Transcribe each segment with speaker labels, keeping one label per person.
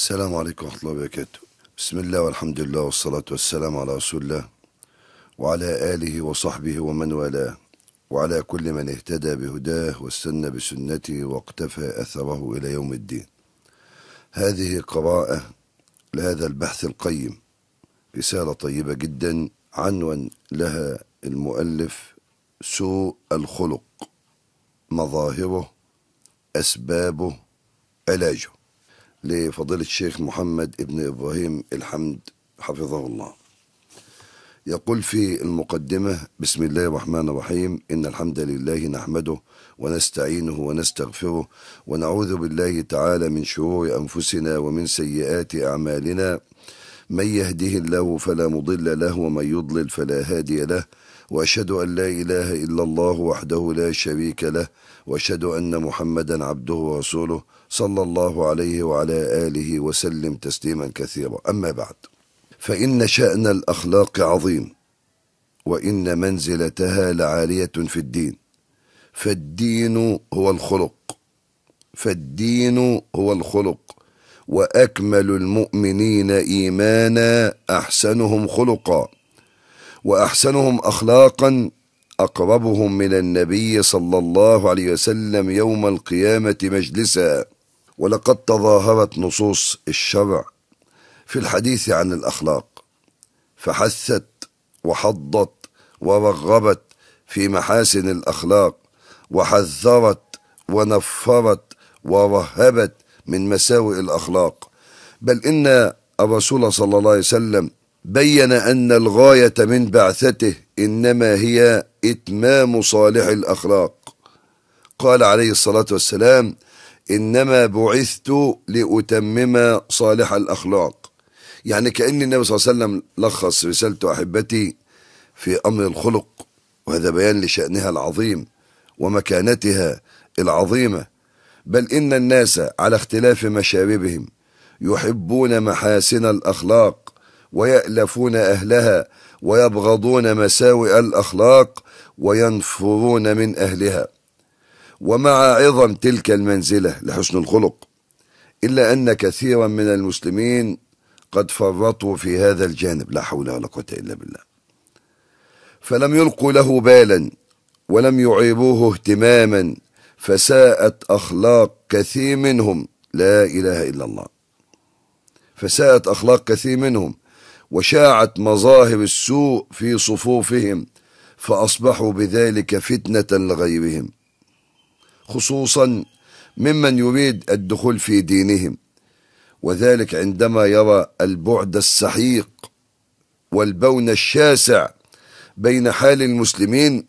Speaker 1: السلام عليكم ورحمة الله وبركاته بسم الله والحمد لله والصلاة والسلام على رسول الله وعلى آله وصحبه ومن والاه وعلى كل من اهتدى بهداه واستنى بسنته واقتفى أثره إلى يوم الدين هذه قراءة لهذا البحث القيم رسالة طيبة جدا عنوان لها المؤلف سوء الخلق مظاهره أسبابه علاجه لفضيلة الشيخ محمد ابن إبراهيم الحمد حفظه الله يقول في المقدمة بسم الله الرحمن الرحيم إن الحمد لله نحمده ونستعينه ونستغفره ونعوذ بالله تعالى من شرور أنفسنا ومن سيئات أعمالنا من يهده الله فلا مضل له ومن يضلل فلا هادي له واشهد ان لا اله الا الله وحده لا شريك له واشهد ان محمدا عبده ورسوله صلى الله عليه وعلى آله وسلم تسليما كثيرا أما بعد فإن شأن الأخلاق عظيم وإن منزلتها لعالية في الدين فالدين هو الخلق فالدين هو الخلق وأكمل المؤمنين إيمانا أحسنهم خلقا وأحسنهم أخلاقا أقربهم من النبي صلى الله عليه وسلم يوم القيامة مجلسا ولقد تظاهرت نصوص الشرع في الحديث عن الأخلاق فحثت وحضت ورغبت في محاسن الأخلاق وحذرت ونفرت ورهبت من مساوئ الأخلاق بل إن الرسول صلى الله عليه وسلم بين أن الغاية من بعثته إنما هي إتمام صالح الأخلاق قال عليه الصلاة والسلام إنما بعثت لأتمم صالح الأخلاق يعني كأن النبي صلى الله عليه وسلم لخص رسالته أحبتي في أمر الخلق وهذا بيان لشأنها العظيم ومكانتها العظيمة بل إن الناس على اختلاف مشاربهم يحبون محاسن الأخلاق ويألفون أهلها ويبغضون مساوئ الأخلاق وينفرون من أهلها ومع عظم تلك المنزلة لحسن الخلق إلا أن كثيرا من المسلمين قد فرطوا في هذا الجانب لا حول ولا قوة إلا بالله فلم يلقوا له بالا ولم يعيبوه اهتماما فساءت أخلاق كثير منهم لا إله إلا الله فساءت أخلاق كثير منهم وشاعت مظاهر السوء في صفوفهم فأصبحوا بذلك فتنة لغيرهم خصوصا ممن يريد الدخول في دينهم وذلك عندما يرى البعد السحيق والبون الشاسع بين حال المسلمين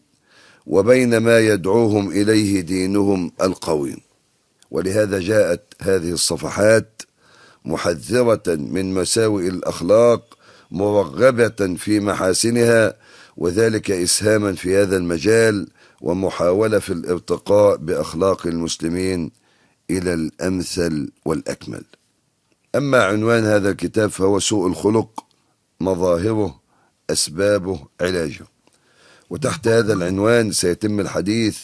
Speaker 1: وبين ما يدعوهم إليه دينهم القويم ولهذا جاءت هذه الصفحات محذرة من مساوئ الأخلاق مرغبة في محاسنها وذلك إسهاما في هذا المجال ومحاولة في الارتقاء بأخلاق المسلمين إلى الأمثل والأكمل أما عنوان هذا الكتاب فهو سوء الخلق مظاهره أسبابه علاجه وتحت هذا العنوان سيتم الحديث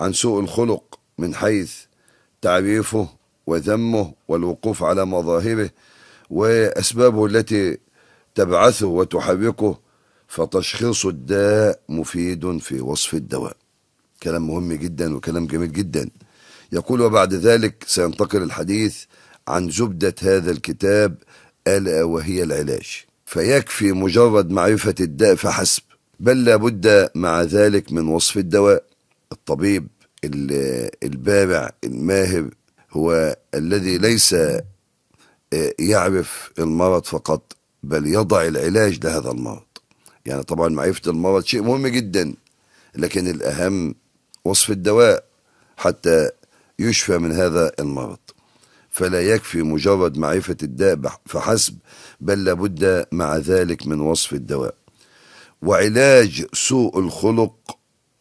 Speaker 1: عن سوء الخلق من حيث تعريفه وذمه والوقوف على مظاهره وأسبابه التي تبعثه وتحركه فتشخيص الداء مفيد في وصف الدواء كلام مهم جدا وكلام جميل جدا يقول وبعد ذلك سينتقل الحديث عن زبدة هذا الكتاب ألا وهي العلاج فيكفي مجرد معرفة الداء فحسب بل لابد مع ذلك من وصف الدواء الطبيب البارع الماهر هو الذي ليس آه، يعرف المرض فقط بل يضع العلاج لهذا المرض يعني طبعا معرفة المرض شيء مهم جدا لكن الأهم وصف الدواء حتى يشفى من هذا المرض فلا يكفي مجرد معرفة الداء فحسب بل لابد مع ذلك من وصف الدواء وعلاج سوء الخلق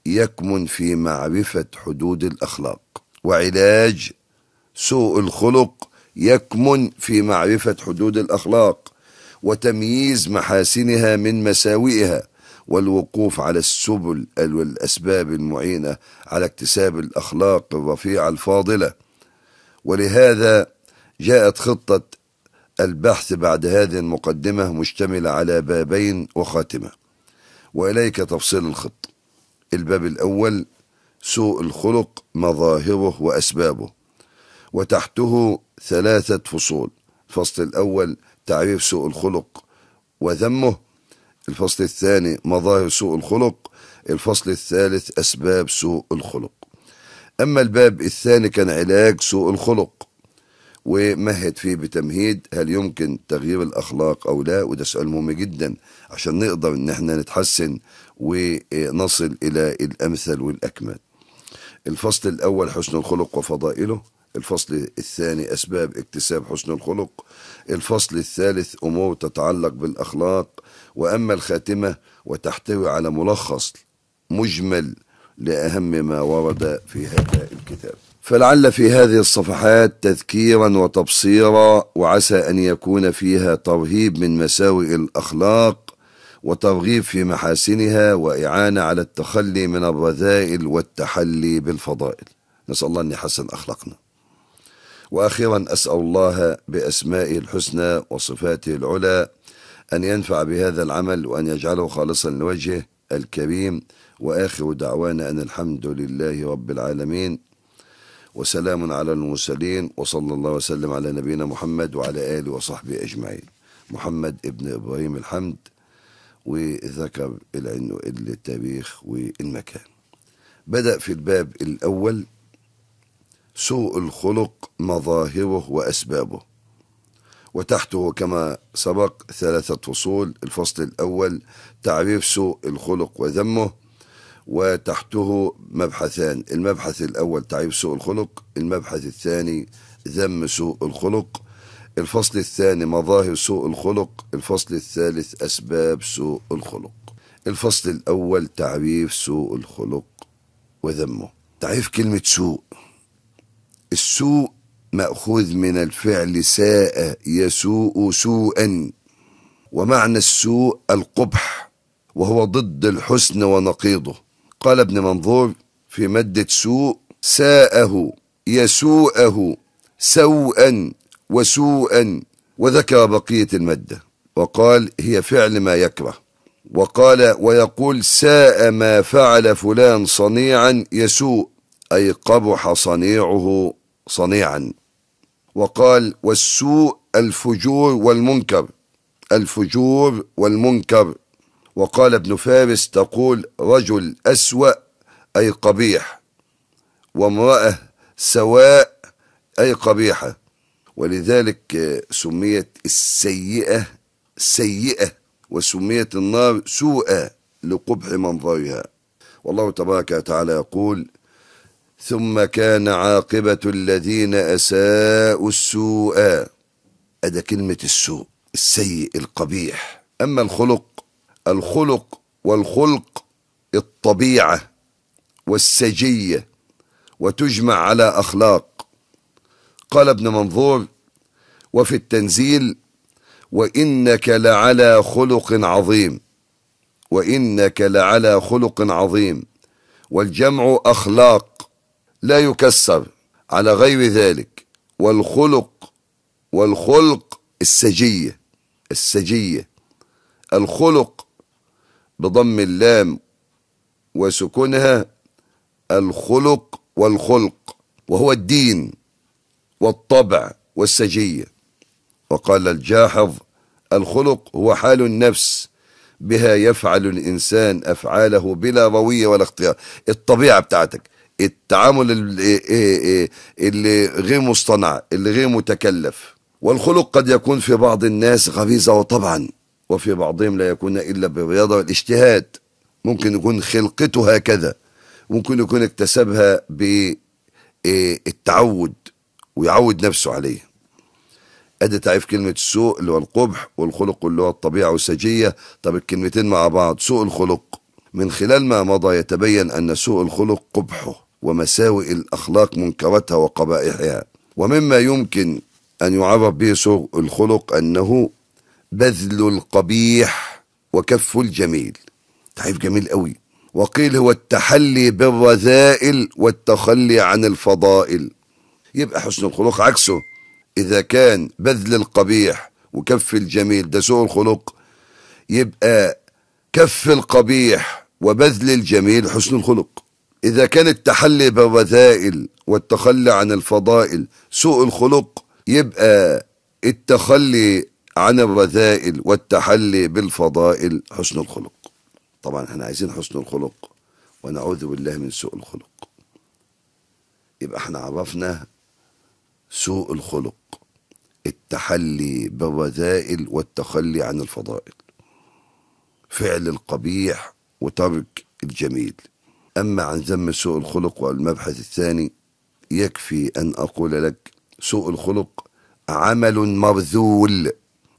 Speaker 1: يكمن في معرفة حدود الأخلاق وعلاج سوء الخلق يكمن في معرفة حدود الأخلاق وتمييز محاسنها من مساوئها والوقوف على السبل والأسباب المعينة على اكتساب الأخلاق الرفيعة الفاضلة ولهذا جاءت خطة البحث بعد هذه المقدمة مشتملة على بابين وخاتمة وإليك تفصيل الخط الباب الأول سوء الخلق مظاهره وأسبابه وتحته ثلاثة فصول الفصل الأول تعريف سوء الخلق وذمه الفصل الثاني مظاهر سوء الخلق الفصل الثالث أسباب سوء الخلق أما الباب الثاني كان علاج سوء الخلق ومهد فيه بتمهيد هل يمكن تغيير الأخلاق أو لا وده سؤال مهم جدا عشان نقدر إن احنا نتحسن ونصل إلى الأمثل والأكمل الفصل الأول حسن الخلق وفضائله الفصل الثاني أسباب اكتساب حسن الخلق الفصل الثالث أمور تتعلق بالأخلاق وأما الخاتمة وتحتوي على ملخص مجمل لأهم ما ورد في هذا الكتاب فلعل في هذه الصفحات تذكيرا وتبصيرا وعسى أن يكون فيها ترهيب من مساوئ الأخلاق وترغيب في محاسنها وإعانة على التخلي من الرذائل والتحلي بالفضائل نسأل الله أن يحسن أخلاقنا وأخيرا أسأل الله بأسمائه الحسنى وصفاته العلى أن ينفع بهذا العمل وأن يجعله خالصا لوجهه الكريم وآخر دعوانا أن الحمد لله رب العالمين وسلام على المرسلين وصلى الله وسلم على نبينا محمد وعلى آله وصحبه أجمعين محمد ابن إبراهيم الحمد وذكر التاريخ والمكان بدأ في الباب الأول سوء الخلق مظاهره وأسبابه وتحته كما سبق ثلاثة فصول الفصل الأول تعريف سوء الخلق وذمه وتحته مبحثان المبحث الأول تعريف سوء الخلق المبحث الثاني ذم سوء الخلق الفصل الثاني مظاهر سوء الخلق الفصل الثالث أسباب سوء الخلق الفصل الأول تعريف سوء الخلق وذمه تعريف كلمة سوء السوء مأخوذ من الفعل ساء يسوء سوءا ومعنى السوء القبح وهو ضد الحسن ونقيضه قال ابن منظور في مادة سوء ساءه يسوءه سوءا وسوءا وذكر بقية المادة وقال هي فعل ما يكره وقال ويقول ساء ما فعل فلان صنيعا يسوء أي قبح صنيعه صنيعا وقال والسوء الفجور والمنكر الفجور والمنكر وقال ابن فارس تقول رجل أسوأ أي قبيح وامرأة سواء أي قبيحة ولذلك سميت السيئة سيئة وسميت النار سوءا لقبح منظرها والله تبارك وتعالى يقول ثم كان عاقبة الذين أساءوا السوء أدى كلمة السوء السيء القبيح أما الخلق الخلق والخلق الطبيعة والسجية وتجمع على أخلاق قال ابن منظور وفي التنزيل وإنك لعلى خلق عظيم وإنك لعلى خلق عظيم والجمع أخلاق لا يكسر على غير ذلك والخلق والخلق السجية السجية الخلق بضم اللام وسكونها الخلق والخلق وهو الدين والطبع والسجية وقال الجاحظ الخلق هو حال النفس بها يفعل الإنسان أفعاله بلا روية ولا اختيار الطبيعة بتاعتك التعامل إيه- إيه- إيه- اللي غير مصطنع اللي غير متكلف والخلق قد يكون في بعض الناس غفيزة وطبعا وفي بعضهم لا يكون إلا بالرياضة والاجتهاد ممكن يكون خلقته هكذا ممكن يكون اكتسبها بالتعود ويعود نفسه عليه ادي تعريف كلمة السوء اللي هو القبح والخلق اللي هو الطبيعة والسجية طب الكلمتين مع بعض سوء الخلق من خلال ما مضى يتبين أن سوء الخلق قبحه ومساوئ الأخلاق منكراتها وقبائحها ومما يمكن أن يعرف به سوء الخلق أنه بذل القبيح وكف الجميل تعريف جميل قوي وقيل هو التحلي بالرذائل والتخلي عن الفضائل يبقى حسن الخلق عكسه إذا كان بذل القبيح وكف الجميل ده سوء الخلق يبقى كف القبيح وبذل الجميل حسن الخلق إذا كان التحلي بالرذائل والتخلي عن الفضائل سوء الخلق يبقى التخلي عن الرذائل والتحلي بالفضائل حسن الخلق طبعا احنا عايزين حسن الخلق ونعوذ بالله من سوء الخلق يبقى احنا عرفنا سوء الخلق التحلي بالرذائل والتخلي عن الفضائل فعل القبيح وترك الجميل أما عن ذم سوء الخلق والمبحث الثاني يكفي أن أقول لك سوء الخلق عمل مرذول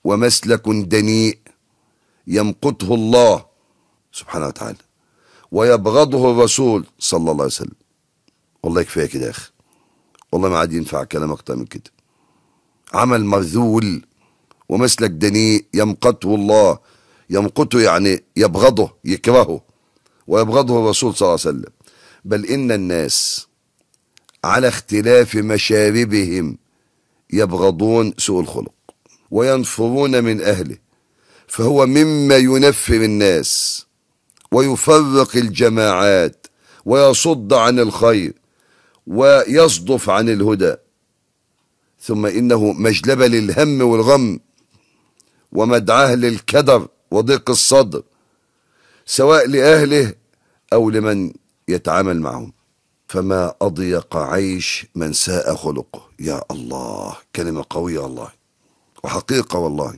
Speaker 1: ومسلك دنيء يمقته الله سبحانه وتعالى ويبغضه الرسول صلى الله عليه وسلم والله يكفيها كده يا اخي والله ما عاد ينفع كلام اكتر من كده عمل مرذول ومسلك دنيء يمقته الله يمقته يعني يبغضه يكرهه ويبغضه الرسول صلى الله عليه وسلم بل إن الناس على اختلاف مشاربهم يبغضون سوء الخلق وينفرون من أهله فهو مما ينفر الناس ويفرق الجماعات ويصد عن الخير ويصدف عن الهدى ثم إنه مجلبة للهم والغم ومدعاه للكدر وضيق الصدر سواء لأهله أو لمن يتعامل معهم فما أضيق عيش من ساء خلقه يا الله كلمة قوية والله وحقيقة والله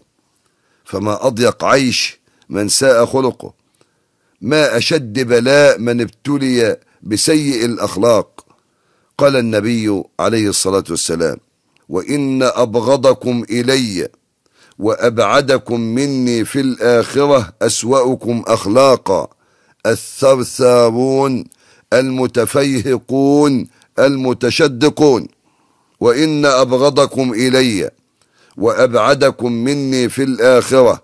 Speaker 1: فما أضيق عيش من ساء خلقه ما أشد بلاء من ابتلي بسيء الأخلاق قال النبي عليه الصلاة والسلام وإن أبغضكم إليّ وأبعدكم مني في الآخرة أسوأكم أخلاقا الثرثارون المتفيهقون المتشدقون وإن أبغضكم إلي وأبعدكم مني في الآخرة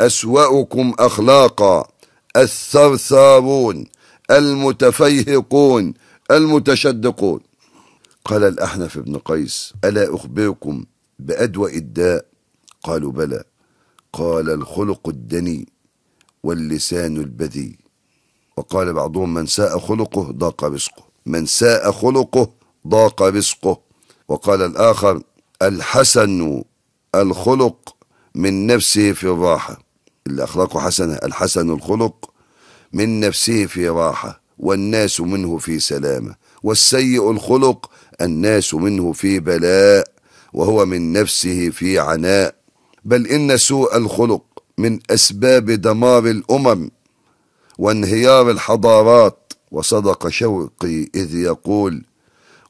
Speaker 1: أسوأكم أخلاقا الثرثارون المتفيهقون المتشدقون قال الأحنف بن قيس ألا أخبركم بأدوأ الداء قالوا بلى قال الخلق الدني واللسان البذي وقال بعضهم من ساء خلقه ضاق رزقه من ساء خلقه ضاق رزقه وقال الآخر الحسن الخلق من نفسه في الراحة اللي أخلاقه حسنة الحسن الخلق من نفسه في راحة والناس منه في سلامة والسيء الخلق الناس منه في بلاء وهو من نفسه في عناء بل إن سوء الخلق من أسباب دمار الأمم وانهيار الحضارات وصدق شوقي إذ يقول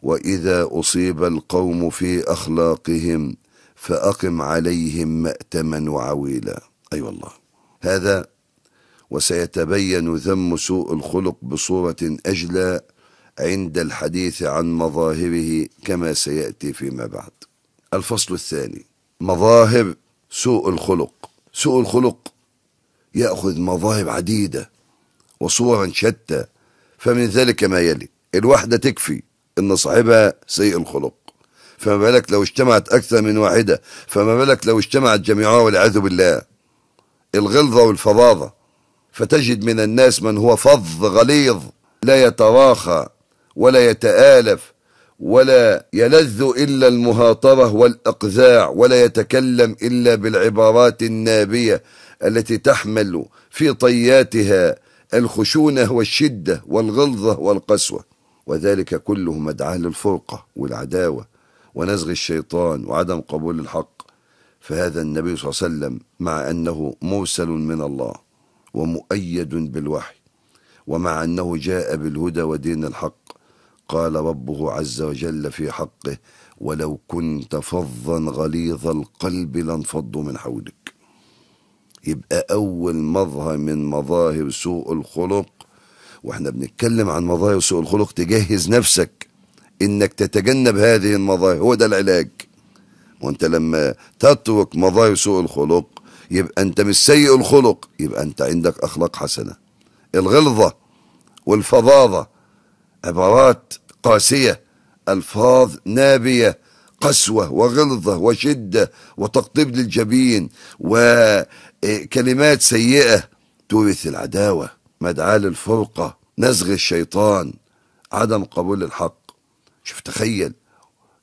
Speaker 1: وإذا أصيب القوم في أخلاقهم فأقم عليهم مأتما وعويلا أي أيوة والله هذا وسيتبين ذم سوء الخلق بصورة أجلى عند الحديث عن مظاهره كما سيأتي فيما بعد الفصل الثاني مظاهر سوء الخلق سوء الخلق يأخذ مظاهر عديدة وصورا شتى فمن ذلك ما يلي الواحدة تكفي إن صاحبها سيء الخلق فما بالك لو اجتمعت أكثر من واحدة فما بالك لو اجتمعت جميعها والعياذ بالله الغلظة والفظاظة فتجد من الناس من هو فظ غليظ لا يتراخى ولا يتآلف ولا يلذ إلا المهاطرة والأقزاع ولا يتكلم إلا بالعبارات النابية التي تحمل في طياتها الخشونة والشدة والغلظة والقسوة وذلك كله مدعاة للفرقة والعداوة ونزغ الشيطان وعدم قبول الحق فهذا النبي صلى الله عليه وسلم مع أنه مرسل من الله ومؤيد بالوحي ومع أنه جاء بالهدى ودين الحق قال ربه عز وجل في حقه ولو كنت فظا غليظ القلب لانفضوا من حولك يبقى أول مظهر من مظاهر سوء الخلق واحنا بنتكلم عن مظاهر سوء الخلق تجهز نفسك انك تتجنب هذه المظاهر هو ده العلاج وانت لما تترك مظاهر سوء الخلق يبقى انت مش سيء الخلق يبقى انت عندك اخلاق حسنه الغلظه والفظاظه عبارات قاسية ألفاظ نابية قسوة وغلظة وشدة وتقطيب للجبين وكلمات إيه، سيئة تورث العداوة مدعاة للفرقة نزغ الشيطان عدم قبول الحق شوف تخيل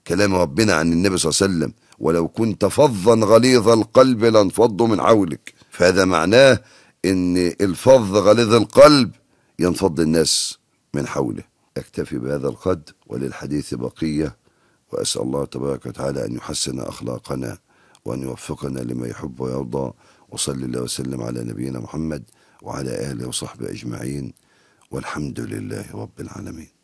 Speaker 1: كلام ربنا عن النبي صلى الله عليه وسلم ولو كنت فظا غليظ القلب لانفضوا من حولك فهذا معناه ان الفظ غليظ القلب ينفض الناس من حوله أكتفي بهذا القدر وللحديث بقية وأسأل الله تبارك وتعالى أن يحسن أخلاقنا وأن يوفقنا لما يحب ويرضى وصلى الله وسلم على نبينا محمد وعلى آله وصحبه أجمعين والحمد لله رب العالمين